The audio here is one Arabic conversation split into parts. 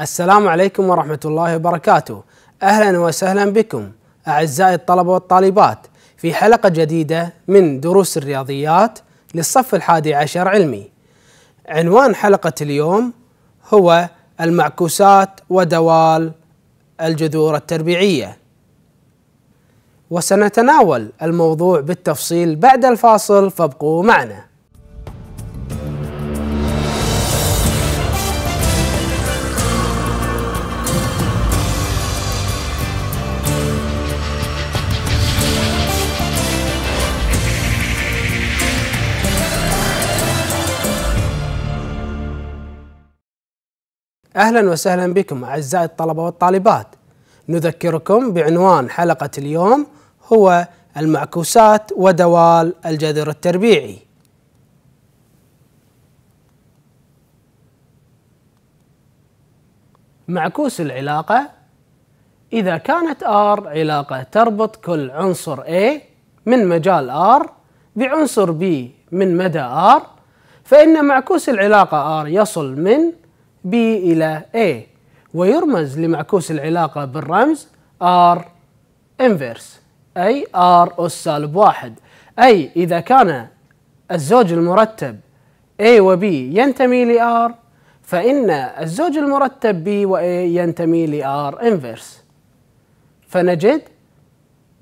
السلام عليكم ورحمة الله وبركاته أهلا وسهلا بكم أعزائي الطلبة والطالبات في حلقة جديدة من دروس الرياضيات للصف الحادي عشر علمي عنوان حلقة اليوم هو المعكوسات ودوال الجذور التربيعية وسنتناول الموضوع بالتفصيل بعد الفاصل فابقوا معنا أهلا وسهلا بكم أعزائي الطلبة والطالبات نذكركم بعنوان حلقة اليوم هو المعكوسات ودوال الجذر التربيعي معكوس العلاقة إذا كانت R علاقة تربط كل عنصر A من مجال R بعنصر B من مدى R فإن معكوس العلاقة R يصل من B إلى A ويرمز لمعكوس العلاقة بالرمز R inverse أي R أس سالب واحد أي إذا كان الزوج المرتب A و B ينتمي ل R فإن الزوج المرتب B و A ينتمي ل R inverse فنجد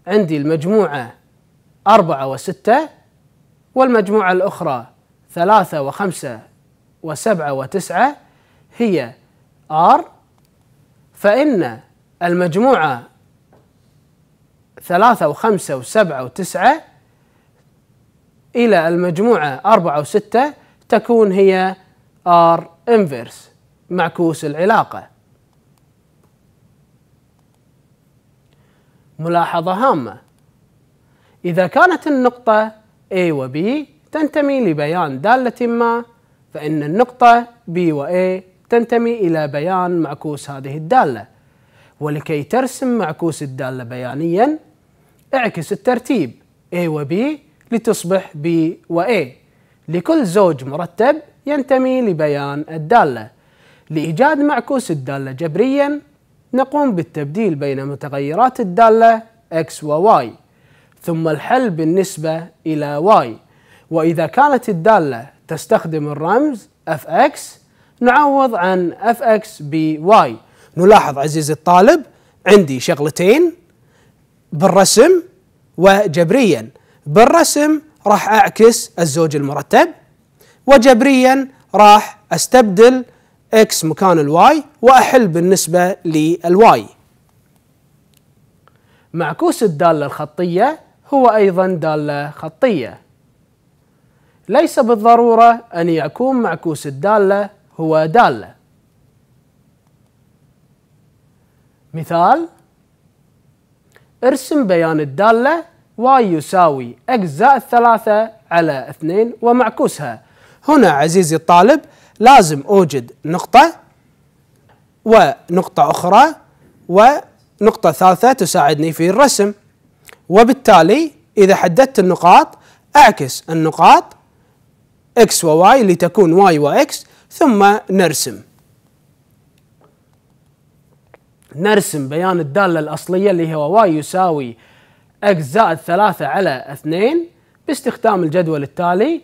عندي المجموعة أربعة وستة والمجموعة الأخرى ثلاثة وخمسة وسبعة وتسعة هي R فإن المجموعة ثلاثة وخمسة وسبعة وتسعة إلى المجموعة أربعة وستة تكون هي R inverse معكوس العلاقة ملاحظة هامة إذا كانت النقطة A و B تنتمي لبيان دالة ما فإن النقطة B و A تنتمي إلى بيان معكوس هذه الدالة ولكي ترسم معكوس الدالة بيانيا اعكس الترتيب A و B لتصبح B و A لكل زوج مرتب ينتمي لبيان الدالة لإيجاد معكوس الدالة جبريا نقوم بالتبديل بين متغيرات الدالة X و Y ثم الحل بالنسبة إلى Y وإذا كانت الدالة تستخدم الرمز fx نعوض عن اف اكس بي واي نلاحظ عزيزي الطالب عندي شغلتين بالرسم وجبريا بالرسم راح اعكس الزوج المرتب وجبريا راح استبدل اكس مكان الواي واحل بالنسبه للواي معكوس الداله الخطيه هو ايضا داله خطيه ليس بالضروره ان يكون معكوس الداله هو دالة مثال ارسم بيان الدالة y يساوي أجزاء الثلاثة على اثنين ومعكوسها هنا عزيزي الطالب لازم أوجد نقطة ونقطة أخرى ونقطة ثالثة تساعدني في الرسم وبالتالي إذا حددت النقاط أعكس النقاط x و y لتكون y و x ثم نرسم نرسم بيان الدالة الأصلية اللي هو واي يساوي اكس زائد ثلاثة على اثنين باستخدام الجدول التالي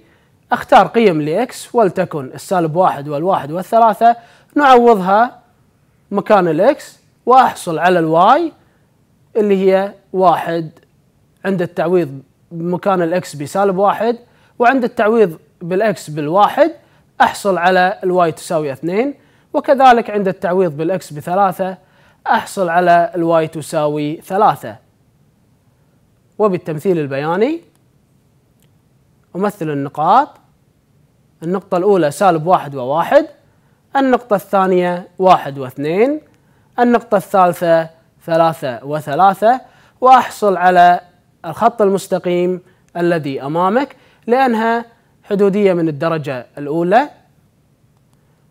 اختار قيم لإكس ولتكن السالب واحد والواحد والثلاثة نعوضها مكان الإكس وأحصل على الواي اللي هي واحد عند التعويض مكان الإكس بسالب واحد وعند التعويض بالإكس بالواحد أحصل على الواي تساوي اثنين وكذلك عند التعويض بالإكس بثلاثة أحصل على الواي تساوي ثلاثة وبالتمثيل البياني أمثل النقاط النقطة الأولى سالب واحد وواحد النقطة الثانية واحد واثنين النقطة الثالثة ثلاثة وثلاثة وأحصل على الخط المستقيم الذي أمامك لأنها حدوديه من الدرجه الاولى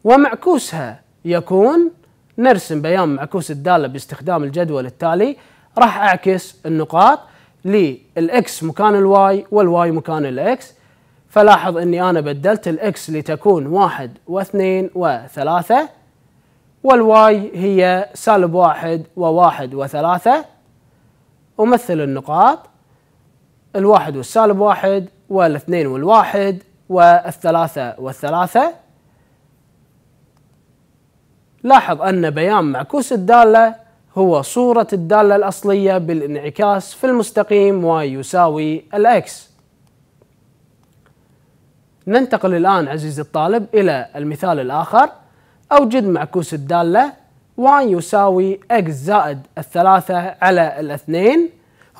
ومعكوسها يكون نرسم بيان معكوس الداله باستخدام الجدول التالي راح اعكس النقاط للاكس مكان الواي والواي مكان الاكس فلاحظ اني انا بدلت الاكس لتكون واحد واثنين وثلاثة والواي هي سالب واحد وواحد وثلاثة أمثل النقاط الواحد والسالب واحد والاثنين والواحد والثلاثة والثلاثة لاحظ أن بيان معكوس الدالة هو صورة الدالة الأصلية بالانعكاس في المستقيم y يساوي ننتقل الآن عزيزي الطالب إلى المثال الآخر أوجد معكوس الدالة y يساوي x زائد الثلاثة على الاثنين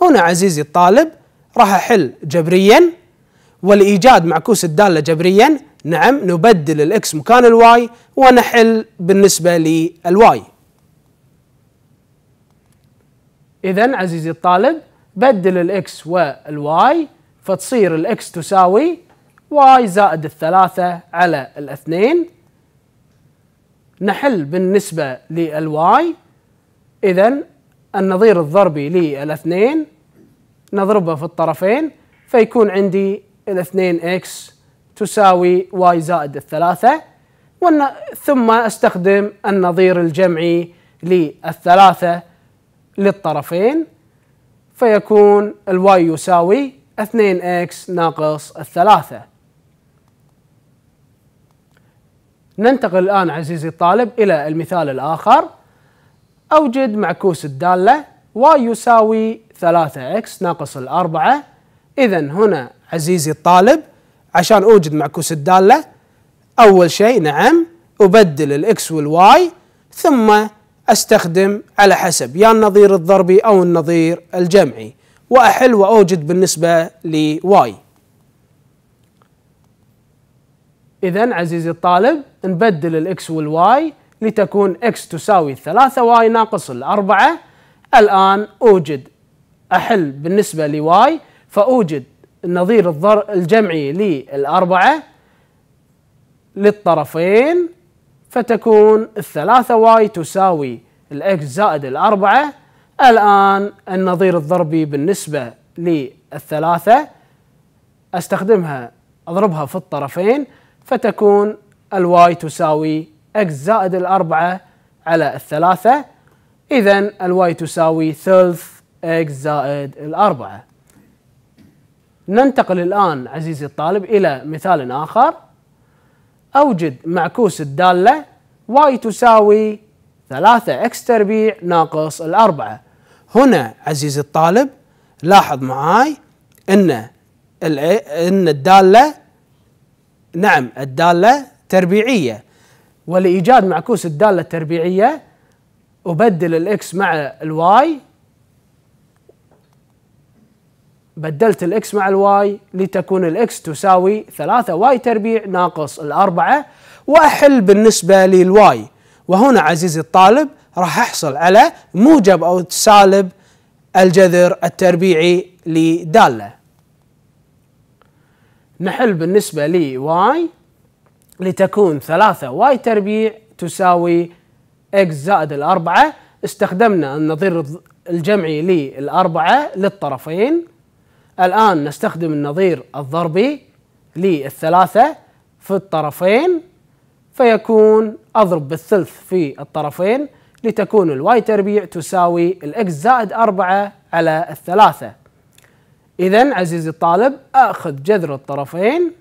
هنا عزيزي الطالب راح أحل جبرياً والإيجاد معكوس الدالة جبريا نعم نبدل الإكس مكان الواي ونحل بالنسبة للواي إذا عزيزي الطالب بدل الإكس والواي فتصير الإكس تساوي واي زائد الثلاثة على الاثنين نحل بالنسبة للواي إذا النظير الضربي للاثنين نضربه في الطرفين فيكون عندي إلى 2x تساوي y زائد الثلاثة ثم أستخدم النظير الجمعي للثلاثة للطرفين فيكون الواي يساوي 2x ناقص الثلاثة ننتقل الآن عزيزي الطالب إلى المثال الآخر أوجد معكوس الدالة y يساوي 3x ناقص الأربعة إذا هنا عزيزي الطالب عشان أوجد معكوس الدالة أول شيء نعم أبدل الإكس والواي ثم أستخدم على حسب يا النظير الضربي أو النظير الجمعي وأحل وأوجد بالنسبة لواي إذا عزيزي الطالب نبدل الإكس والواي لتكون إكس تساوي ثلاثة واي ناقص الأربعة الآن أوجد أحل بالنسبة لواي فأوجد النظير الجمعي للأربعة للطرفين فتكون الثلاثة واي تساوي الإكس زائد الأربعة الآن النظير الضربي بالنسبة للثلاثة أستخدمها أضربها في الطرفين فتكون الواي تساوي إكس زائد الأربعة على الثلاثة إذا الواي تساوي ثلث إكس زائد الأربعة ننتقل الآن عزيزي الطالب إلى مثال آخر أوجد معكوس الدالة y تساوي 3 x تربيع ناقص الأربعة هنا عزيزي الطالب لاحظ معاي أن أن الدالة نعم الدالة تربيعية ولإيجاد معكوس الدالة التربيعية أبدل الإكس مع الواي بدلت الاكس مع الواي لتكون الاكس تساوي 3 واي تربيع ناقص الأربعة وأحل بالنسبة للواي وهنا عزيزي الطالب راح أحصل على موجب أو سالب الجذر التربيعي لدالة نحل بالنسبة لي واي لتكون 3 واي تربيع تساوي اكس زائد الأربعة استخدمنا النظير الجمعي للأربعة للطرفين الآن نستخدم النظير الضربي للثلاثة في الطرفين فيكون أضرب بالثلث في الطرفين لتكون الواي تربيع تساوي الإكس زائد أربعة على الثلاثة إذا عزيزي الطالب آخذ جذر الطرفين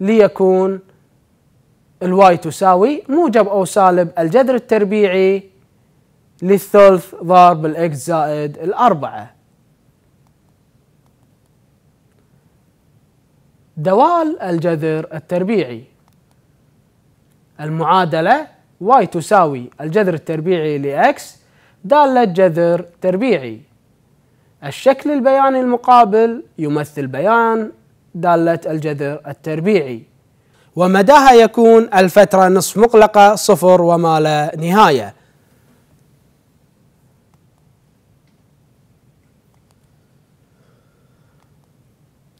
ليكون الواي تساوي موجب أو سالب الجذر التربيعي للثلث ضرب الإكس زائد الأربعة دوال الجذر التربيعي المعادلة y تساوي الجذر التربيعي لx دالة جذر تربيعي الشكل البياني المقابل يمثل بيان دالة الجذر التربيعي ومداها يكون الفترة نصف مقلقة صفر وما لا نهاية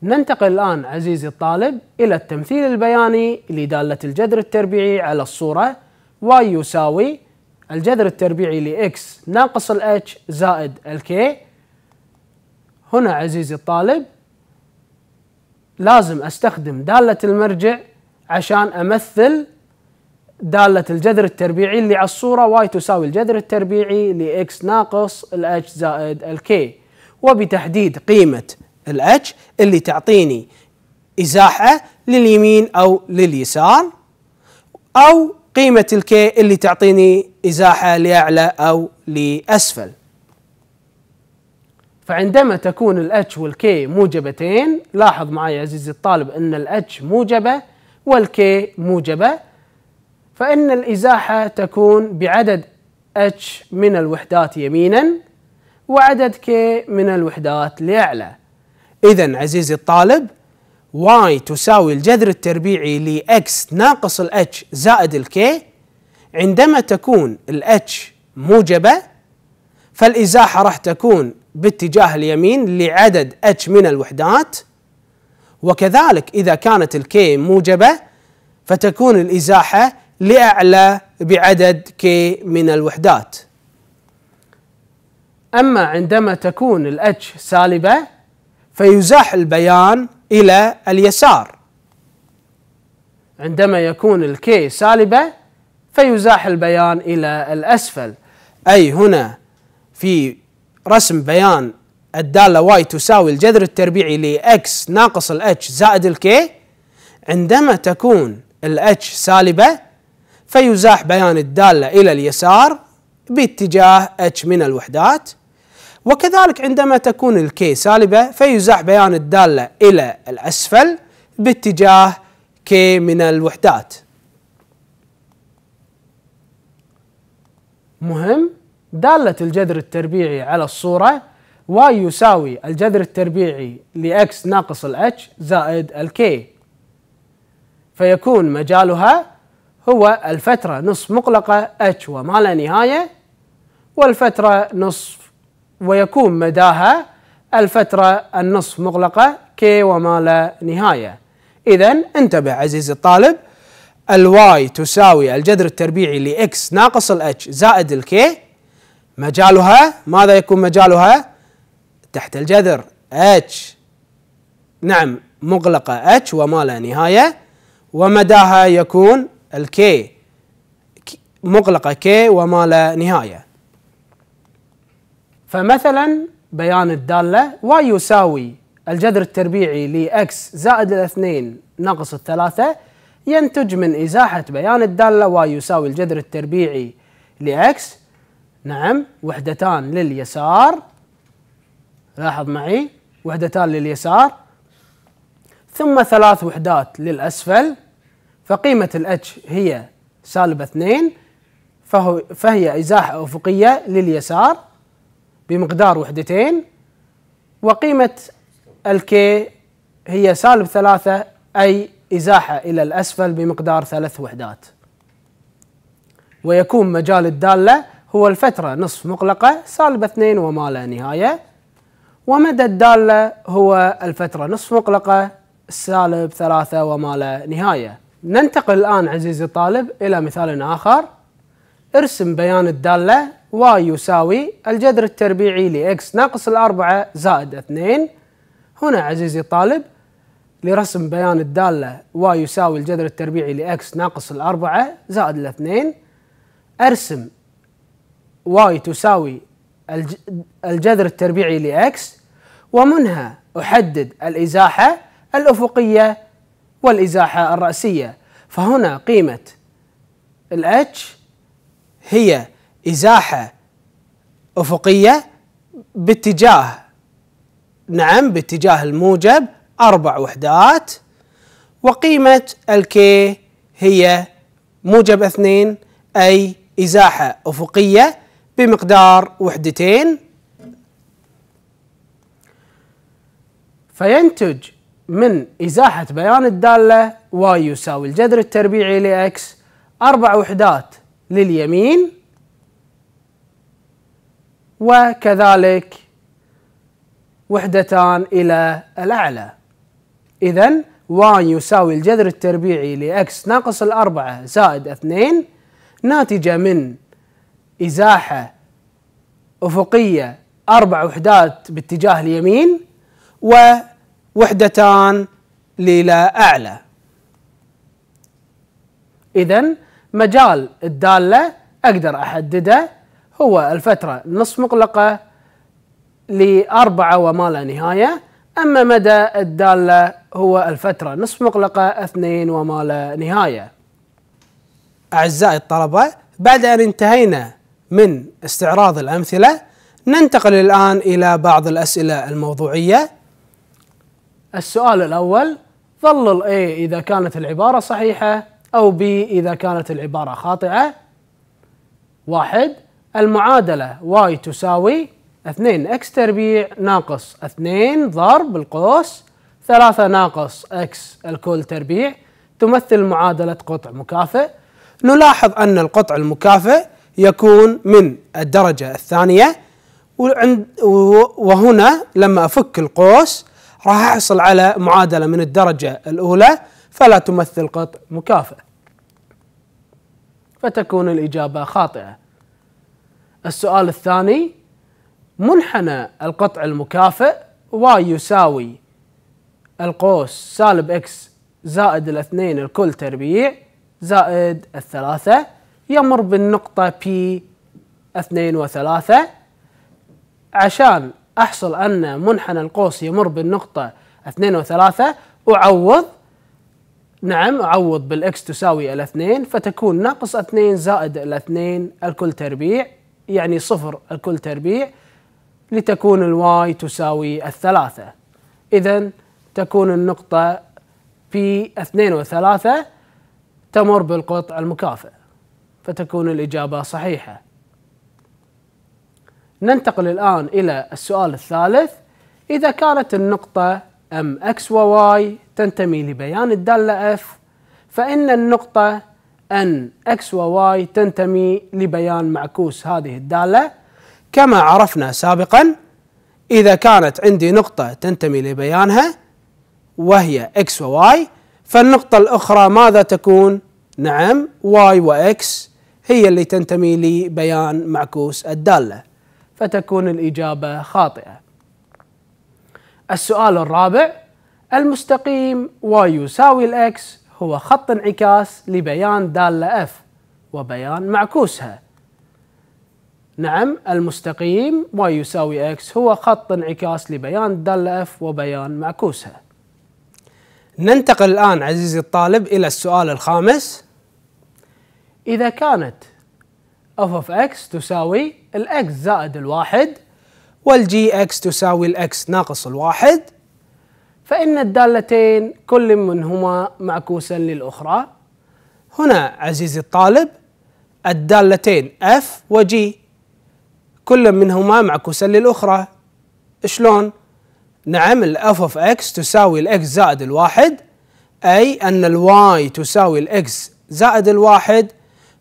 ننتقل الآن عزيزي الطالب إلى التمثيل البياني لدالة الجذر التربيعي على الصورة y يساوي الجذر التربيعي ل x ناقص ال h زائد ال k هنا عزيزي الطالب لازم أستخدم دالة المرجع عشان أمثل دالة الجذر التربيعي اللي على الصورة y تساوي الجذر التربيعي ل x ناقص ال h زائد ال k وبتحديد قيمة الاتش اللي تعطيني ازاحه لليمين او لليسار او قيمه الكي اللي تعطيني ازاحه لاعلى او لاسفل فعندما تكون الاتش والكي موجبتين لاحظ معي عزيزي الطالب ان الاتش موجبه والكي موجبه فان الازاحه تكون بعدد اتش من الوحدات يمينا وعدد كي من الوحدات لاعلى إذا عزيزي الطالب y تساوي الجذر التربيعي ل x ناقص ال h زائد ال k عندما تكون ال h موجبة فالإزاحة راح تكون باتجاه اليمين لعدد h من الوحدات وكذلك إذا كانت ال k موجبة فتكون الإزاحة لأعلى بعدد k من الوحدات أما عندما تكون ال h سالبة فيزاح البيان الى اليسار عندما يكون الكي سالبه فيزاح البيان الى الاسفل اي هنا في رسم بيان الداله واي تساوي الجذر التربيعي x ناقص h زائد k عندما تكون h سالبه فيزاح بيان الداله الى اليسار باتجاه اتش من الوحدات وكذلك عندما تكون الكي سالبة فيزاح بيان الدالة إلى الأسفل باتجاه K من الوحدات مهم دالة الجذر التربيعي على الصورة y يساوي الجذر التربيعي لـ x ناقص ال h زائد الـ k فيكون مجالها هو الفترة نصف مغلقة h وما لا نهاية والفترة نصف ويكون مداها الفترة النصف مغلقة كي وما لا نهاية إذا انتبه عزيزي الطالب الواي تساوي الجذر التربيعي لإكس ناقص الاتش زائد الكي مجالها ماذا يكون مجالها تحت الجذر اتش نعم مغلقة اتش وما لا نهاية ومداها يكون الكي مغلقة كي وما لا نهاية فمثلا بيان الدالة y يساوي الجذر التربيعي x زائد الاثنين ناقص الثلاثة ينتج من إزاحة بيان الدالة y يساوي الجذر التربيعي x نعم وحدتان لليسار لاحظ معي وحدتان لليسار ثم ثلاث وحدات للأسفل فقيمة h هي سالب اثنين فهو فهي إزاحة أفقية لليسار بمقدار وحدتين وقيمة الكي هي سالب ثلاثة أي إزاحة إلى الأسفل بمقدار ثلاث وحدات ويكون مجال الدالة هو الفترة نصف مغلقة سالب اثنين وما لا نهاية ومدى الدالة هو الفترة نصف مغلقة سالب ثلاثة وما لا نهاية ننتقل الآن عزيزي الطالب إلى مثال آخر ارسم بيان الدالة واي يساوي الجذر التربيعي لإكس ناقص الأربعة زائد اثنين هنا عزيزي الطالب لرسم بيان الدالة واي يساوي الجذر التربيعي لإكس ناقص الأربعة زائد الاثنين أرسم واي تساوي الجذر التربيعي لإكس ومنها أحدد الإزاحة الأفقية والإزاحة الرأسية فهنا قيمة الاتش هي إزاحة أفقية باتجاه نعم باتجاه الموجب أربع وحدات وقيمة الكي هي موجب اثنين أي إزاحة أفقية بمقدار وحدتين فينتج من إزاحة بيان الدالة واي يساوي الجذر التربيعي لإكس أربع وحدات لليمين وكذلك وحدتان إلى الأعلى إذا واي يساوي الجذر التربيعي لإكس ناقص الأربعة زائد اثنين ناتجة من إزاحة أفقية أربع وحدات باتجاه اليمين ووحدتان إلى أعلى إذا مجال الدالة أقدر أحدده هو الفترة نصف مغلقة لأربعة وما لا نهاية أما مدى الدالة هو الفترة نصف مغلقة اثنين وما لا نهاية أعزائي الطلبة بعد أن انتهينا من استعراض الأمثلة ننتقل الآن إلى بعض الأسئلة الموضوعية السؤال الأول ظلل A إذا كانت العبارة صحيحة أو B إذا كانت العبارة خاطئة واحد المعادلة y تساوي 2 x تربيع ناقص 2 ضرب القوس 3 ناقص x الكل تربيع تمثل معادلة قطع مكافئ نلاحظ أن القطع المكافئ يكون من الدرجة الثانية وهنا لما أفك القوس راح أحصل على معادلة من الدرجة الأولى فلا تمثل قطع مكافئ فتكون الإجابة خاطئة السؤال الثاني منحنى القطع المكافئ واي يساوي القوس سالب اكس زائد الاثنين الكل تربيع زائد الثلاثة يمر بالنقطة P اثنين وثلاثة عشان أحصل أن منحنى القوس يمر بالنقطة اثنين وثلاثة أعوض نعم أعوض بالإكس تساوي الاثنين فتكون ناقص اثنين زائد الاثنين الكل تربيع يعني صفر الكل تربيع لتكون الواي تساوي الثلاثة إذا تكون النقطة بي اثنين وثلاثة تمر بالقطع المكافئ فتكون الإجابة صحيحة ننتقل الآن إلى السؤال الثالث إذا كانت النقطة أم اكس وواي تنتمي لبيان الدالة F فإن النقطة أن X و Y تنتمي لبيان معكوس هذه الدالة كما عرفنا سابقا إذا كانت عندي نقطة تنتمي لبيانها وهي X و Y فالنقطة الأخرى ماذا تكون؟ نعم Y و X هي اللي تنتمي لبيان معكوس الدالة فتكون الإجابة خاطئة السؤال الرابع المستقيم Y يساوي X هو خط انعكاس لبيان دالة F وبيان معكوسها نعم المستقيم y يساوي x هو خط انعكاس لبيان دالة F وبيان معكوسها ننتقل الآن عزيزي الطالب إلى السؤال الخامس إذا كانت f of x تساوي الـ x زائد الواحد والـ g x تساوي الـ x ناقص الواحد فإن الدالتين كل منهما معكوسا للأخرى هنا عزيزي الطالب الدالتين F و G كل منهما معكوسا للأخرى شلون؟ نعم الـ F of X تساوي الـ X زائد الواحد أي أن الـ Y تساوي الـ X زائد الواحد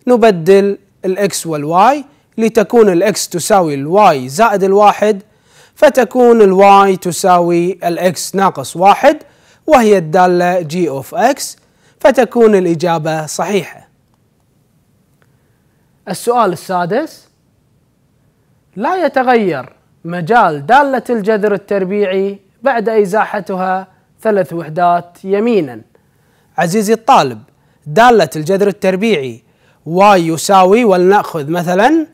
نبدل الـ X والـ Y لتكون الـ X تساوي الـ Y زائد الواحد فتكون الواي تساوي الاكس ناقص واحد وهي الدالة جي اوف اكس فتكون الإجابة صحيحة السؤال السادس لا يتغير مجال دالة الجذر التربيعي بعد إزاحتها ثلاث وحدات يمينا عزيزي الطالب دالة الجذر التربيعي واي يساوي ولنأخذ مثلا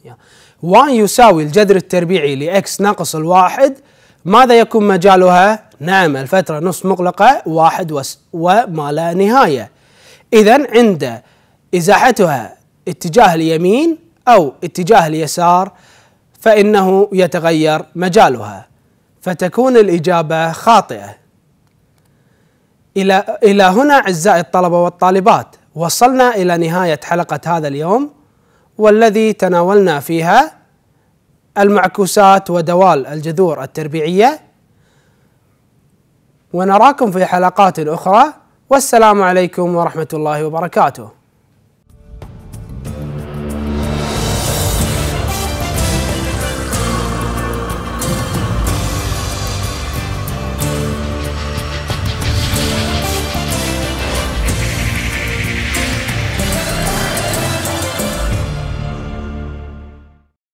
واي يساوي الجذر التربيعي لإكس ناقص الواحد ماذا يكون مجالها؟ نعم الفترة نصف مغلقة واحد وما لا نهاية إذا عند إزاحتها اتجاه اليمين أو اتجاه اليسار فإنه يتغير مجالها فتكون الإجابة خاطئة إلى إلى هنا أعزائي الطلبة والطالبات وصلنا إلى نهاية حلقة هذا اليوم والذي تناولنا فيها المعكوسات ودوال الجذور التربيعيه ونراكم في حلقات اخرى والسلام عليكم ورحمه الله وبركاته